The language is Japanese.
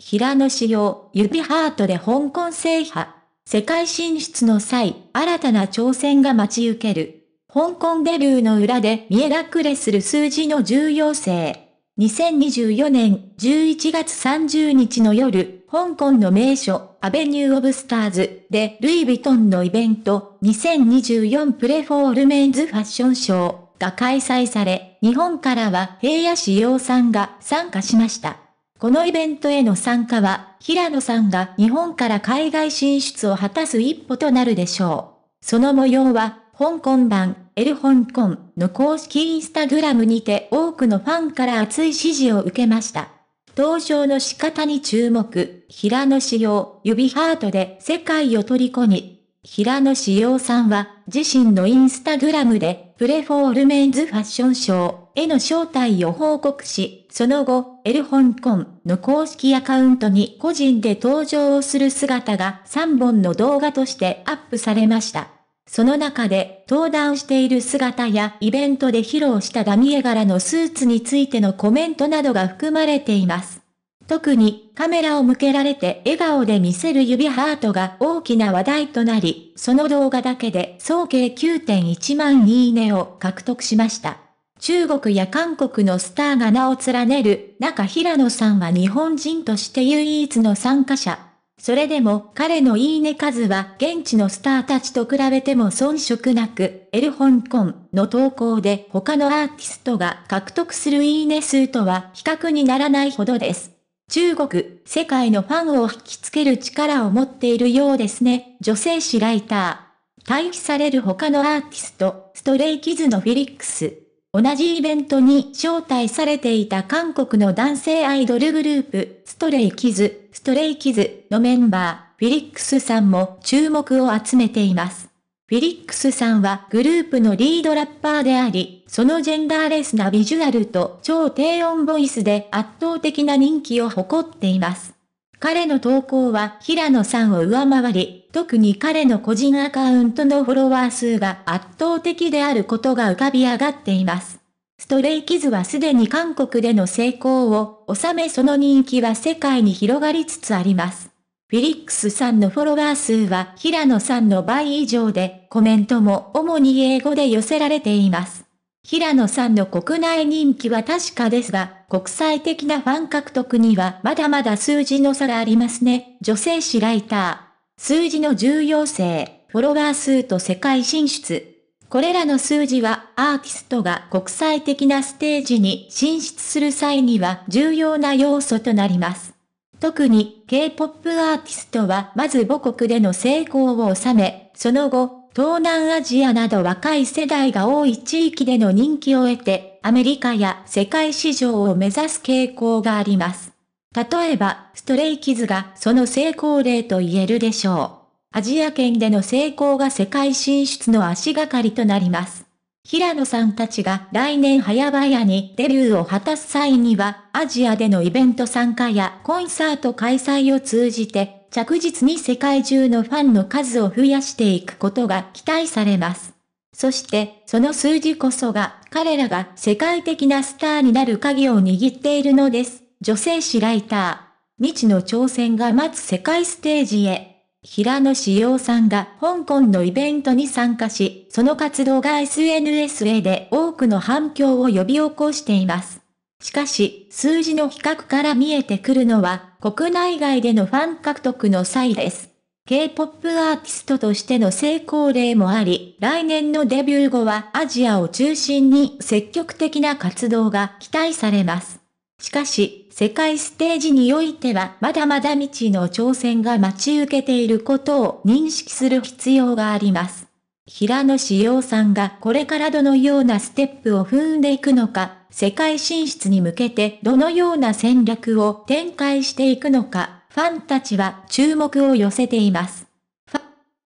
平野紫耀、指ハートで香港制覇。世界進出の際、新たな挑戦が待ち受ける。香港デビューの裏で見え隠れする数字の重要性。2024年11月30日の夜、香港の名所、アベニュー・オブ・スターズで、ルイ・ヴィトンのイベント、2024プレフォールメンズファッションショーが開催され、日本からは平野志陽さんが参加しました。このイベントへの参加は、平野さんが日本から海外進出を果たす一歩となるでしょう。その模様は、香港版、エル香港の公式インスタグラムにて多くのファンから熱い支持を受けました。登場の仕方に注目、平野志陽、指ハートで世界を虜に。平野志陽さんは、自身のインスタグラムで、プレフォールメンズファッションショー、への招待を報告し、その後、エル香港の公式アカウントに個人で登場をする姿が3本の動画としてアップされました。その中で、登壇している姿やイベントで披露したダミエ柄のスーツについてのコメントなどが含まれています。特にカメラを向けられて笑顔で見せる指ハートが大きな話題となり、その動画だけで総計9.1万いいねを獲得しました。中国や韓国のスターが名を連ねる中平野さんは日本人として唯一の参加者。それでも彼のいいね数は現地のスターたちと比べても遜色なく、エル香港の投稿で他のアーティストが獲得するいいね数とは比較にならないほどです。中国、世界のファンを引きつける力を持っているようですね、女性誌ライター。対比される他のアーティスト、ストレイキズのフィリックス。同じイベントに招待されていた韓国の男性アイドルグループ、ストレイキズ、ストレイキズのメンバー、フィリックスさんも注目を集めています。フィリックスさんはグループのリードラッパーであり、そのジェンダーレスなビジュアルと超低音ボイスで圧倒的な人気を誇っています。彼の投稿は平野さんを上回り、特に彼の個人アカウントのフォロワー数が圧倒的であることが浮かび上がっています。ストレイキズはすでに韓国での成功を収めその人気は世界に広がりつつあります。フィリックスさんのフォロワー数は平野さんの倍以上で、コメントも主に英語で寄せられています。平野さんの国内人気は確かですが、国際的なファン獲得にはまだまだ数字の差がありますね。女性誌ライター。数字の重要性、フォロワー数と世界進出。これらの数字はアーティストが国際的なステージに進出する際には重要な要素となります。特に K-POP アーティストはまず母国での成功を収め、その後、東南アジアなど若い世代が多い地域での人気を得て、アメリカや世界市場を目指す傾向があります。例えば、ストレイキズがその成功例と言えるでしょう。アジア圏での成功が世界進出の足がかりとなります。平野さんたちが来年早々にデビューを果たす際には、アジアでのイベント参加やコンサート開催を通じて、着実に世界中のファンの数を増やしていくことが期待されます。そして、その数字こそが彼らが世界的なスターになる鍵を握っているのです。女性誌ライター。未知の挑戦が待つ世界ステージへ。平野志耀さんが香港のイベントに参加し、その活動が SNS へで多くの反響を呼び起こしています。しかし、数字の比較から見えてくるのは、国内外でのファン獲得の際です。K-POP アーティストとしての成功例もあり、来年のデビュー後はアジアを中心に積極的な活動が期待されます。しかし、世界ステージにおいてはまだまだ未知の挑戦が待ち受けていることを認識する必要があります。平野志陽さんがこれからどのようなステップを踏んでいくのか、世界進出に向けてどのような戦略を展開していくのか、ファンたちは注目を寄せています。